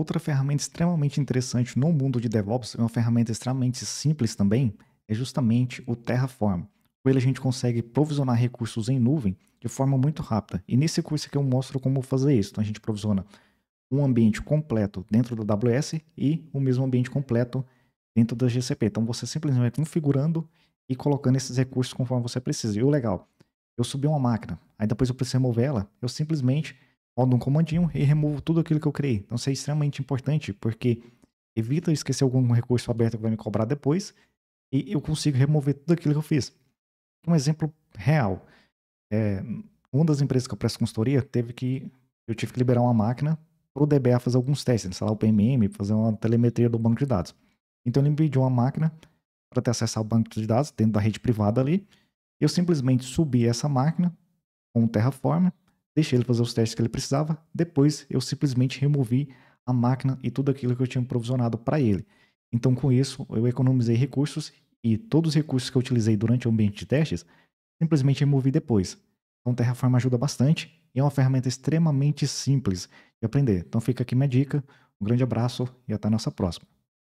Outra ferramenta extremamente interessante no mundo de DevOps, é uma ferramenta extremamente simples também, é justamente o Terraform. Com ele a gente consegue provisionar recursos em nuvem de forma muito rápida. E nesse curso aqui eu mostro como fazer isso. Então a gente provisiona um ambiente completo dentro da AWS e o mesmo ambiente completo dentro da GCP. Então você simplesmente configurando e colocando esses recursos conforme você precisa. E o legal, eu subi uma máquina, aí depois eu preciso remover ela, eu simplesmente rodo um comandinho e removo tudo aquilo que eu criei. Então isso é extremamente importante, porque evita esquecer algum recurso aberto que vai me cobrar depois e eu consigo remover tudo aquilo que eu fiz. Um exemplo real. É, uma das empresas que eu presto consultoria teve que. Eu tive que liberar uma máquina para o DBA fazer alguns testes, instalar o PMM, fazer uma telemetria do banco de dados. Então ele me pediu uma máquina para ter acesso ao banco de dados dentro da rede privada ali. Eu simplesmente subi essa máquina com o Terraform, deixei ele fazer os testes que ele precisava, depois eu simplesmente removi a máquina e tudo aquilo que eu tinha provisionado para ele. Então, com isso, eu economizei recursos e todos os recursos que eu utilizei durante o ambiente de testes, simplesmente removi depois. Então, Terraform ajuda bastante e é uma ferramenta extremamente simples de aprender. Então, fica aqui minha dica. Um grande abraço e até a nossa próxima.